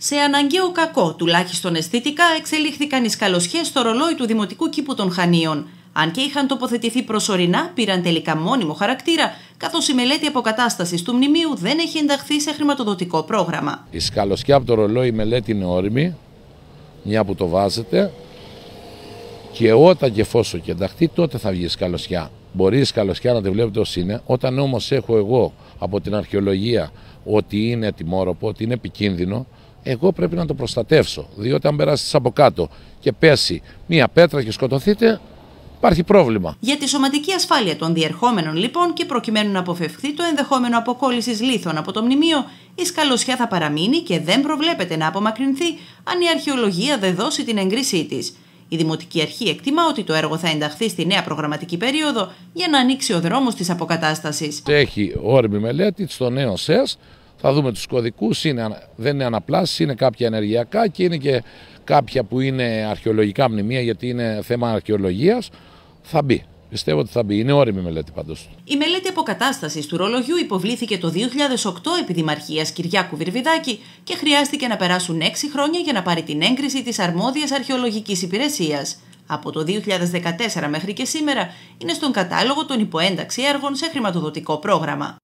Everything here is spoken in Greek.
Σε αναγκαίο κακό, τουλάχιστον αισθητικά, εξελίχθηκαν οι σκαλοσχέ στο ρολόι του Δημοτικού Κήπου των Χανίων. Αν και είχαν τοποθετηθεί προσωρινά, πήραν τελικά μόνιμο χαρακτήρα, καθώς η μελέτη αποκατάστασης του μνημείου δεν έχει ενταχθεί σε χρηματοδοτικό πρόγραμμα. Η σκαλοσιά από το ρολόι η μελέτη είναι όρημη, μια που το βάζετε. Και όταν και εφόσον και ενταχθεί, τότε θα βγει η σκαλοσιά. Μπορεί η σκαλοσιά να τη βλέπετε ως είναι. Όταν όμως έχω εγώ από την αρχαιολογία ότι είναι τιμόροπο, ότι είναι επικίνδυνο, εγώ πρέπει να το προστατεύσω. Διότι αν περάσεις από κάτω και πέσει μία πέτρα και σκοτωθείτε, υπάρχει πρόβλημα. Για τη σωματική ασφάλεια των διερχόμενων λοιπόν και προκειμένου να αποφευχθεί το ενδεχόμενο αποκόλλησης λίθων από το μνημείο, η σκαλωσιά θα παραμείνει και δεν προβλέπεται να απομακρυνθεί αν η αρχαιολογία δεν δώσει την έγκρισή της. Η Δημοτική Αρχή εκτιμά ότι το έργο θα ενταχθεί στη νέα προγραμματική περίοδο για να ανοίξει ο δρόμος της αποκατάστασης. Έχει όρμη μελέτη στο νέο ΣΕΣ θα δούμε τους κωδικούς, είναι, δεν είναι αναπλάσεις, είναι κάποια ενεργειακά και είναι και κάποια που είναι αρχαιολογικά μνημεία γιατί είναι θέμα αρχαιολογίας. Θα μπει. Πιστεύω ότι θα μπει. Είναι όρημη η μελέτη πάντως. Η μελέτη αποκατάστασης του ρολογιού υποβλήθηκε το 2008 επί Δημαρχίας Κυριάκου Βιρβιδάκη και χρειάστηκε να περάσουν 6 χρόνια για να πάρει την έγκριση της αρμόδιας αρχαιολογικής υπηρεσίας. Από το 2014 μέχρι και σήμερα είναι στον κατάλογο των υποένταξη έργων σε χρηματοδοτικό πρόγραμμα.